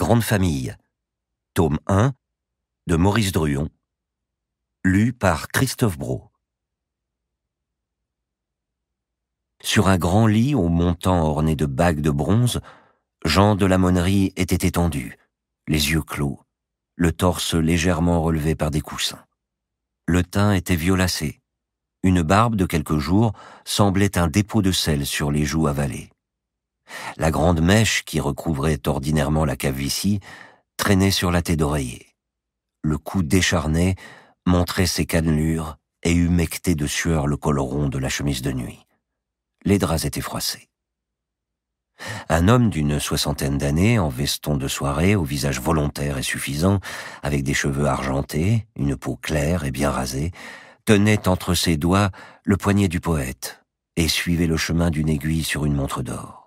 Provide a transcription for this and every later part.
Grande Famille, Tome 1 de Maurice Druon. Lu par Christophe Brault. Sur un grand lit au montant orné de bagues de bronze, Jean de la Monnerie était étendu, les yeux clos, le torse légèrement relevé par des coussins. Le teint était violacé. Une barbe de quelques jours semblait un dépôt de sel sur les joues avalées. La grande mèche qui recouvrait ordinairement la ici traînait sur la tête d'oreiller. Le cou décharné montrait ses cannelures et humectait de sueur le col rond de la chemise de nuit. Les draps étaient froissés. Un homme d'une soixantaine d'années, en veston de soirée, au visage volontaire et suffisant, avec des cheveux argentés, une peau claire et bien rasée, tenait entre ses doigts le poignet du poète et suivait le chemin d'une aiguille sur une montre d'or.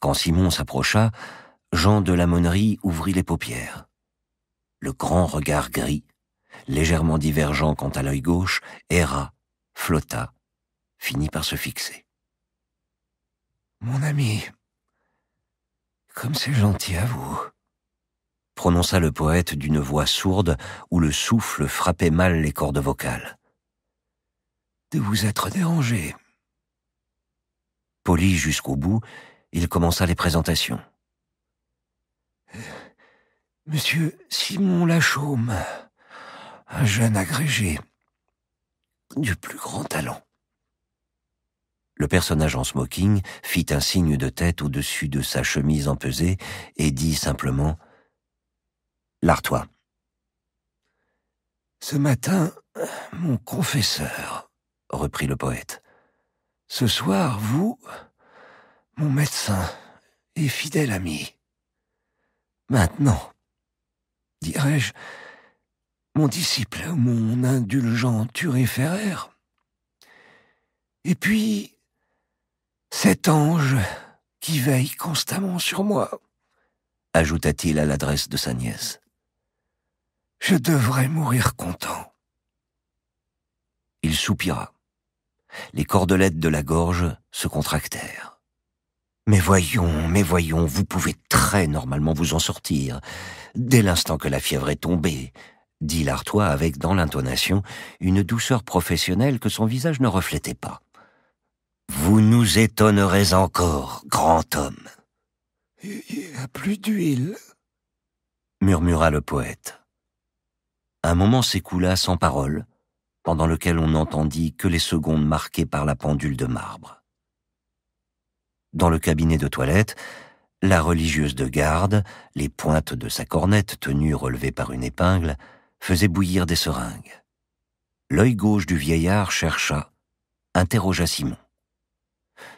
Quand Simon s'approcha, Jean de la Monnerie ouvrit les paupières. Le grand regard gris, légèrement divergent quant à l'œil gauche, erra, flotta, finit par se fixer. Mon ami, comme c'est gentil à vous, prononça le poète d'une voix sourde où le souffle frappait mal les cordes vocales. De vous être dérangé. Poli jusqu'au bout, il commença les présentations. Monsieur Simon Lachaume, un jeune agrégé du plus grand talent. Le personnage en smoking fit un signe de tête au-dessus de sa chemise empesée et dit simplement L'artois. Ce matin, mon confesseur, reprit le poète. Ce soir, vous, mon médecin et fidèle ami. Maintenant, dirais-je, mon disciple, mon indulgent turiféraire. Et puis, cet ange qui veille constamment sur moi, ajouta-t-il à l'adresse de sa nièce. Je devrais mourir content. Il soupira. Les cordelettes de la gorge se contractèrent. Mais voyons, mais voyons, vous pouvez très normalement vous en sortir. Dès l'instant que la fièvre est tombée, dit l'Artois avec, dans l'intonation, une douceur professionnelle que son visage ne reflétait pas. Vous nous étonnerez encore, grand homme. Il n'y a plus d'huile, murmura le poète. Un moment s'écoula sans parole, pendant lequel on n'entendit que les secondes marquées par la pendule de marbre. Dans le cabinet de toilette, la religieuse de garde, les pointes de sa cornette tenues relevées par une épingle, faisait bouillir des seringues. L'œil gauche du vieillard chercha, interrogea Simon.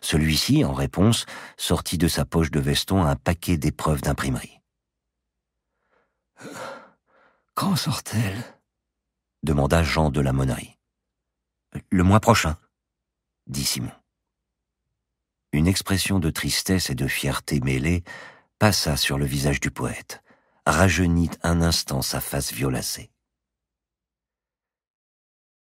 Celui-ci, en réponse, sortit de sa poche de veston un paquet d'épreuves d'imprimerie. Quand sort-elle demanda Jean de la Monnerie. Le mois prochain, dit Simon. Une expression de tristesse et de fierté mêlée passa sur le visage du poète, rajeunit un instant sa face violacée.